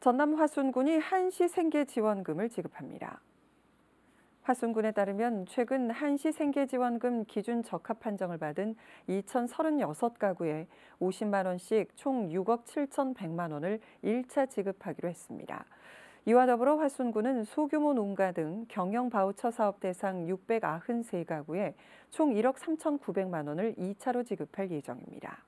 전남 화순군이 한시 생계 지원금을 지급합니다. 화순군에 따르면 최근 한시 생계지원금 기준 적합 판정을 받은 2,036가구에 50만 원씩 총 6억 7,100만 원을 1차 지급하기로 했습니다. 이와 더불어 화순군은 소규모 농가 등 경영 바우처 사업 대상 693가구에 총 1억 3,900만 원을 2차로 지급할 예정입니다.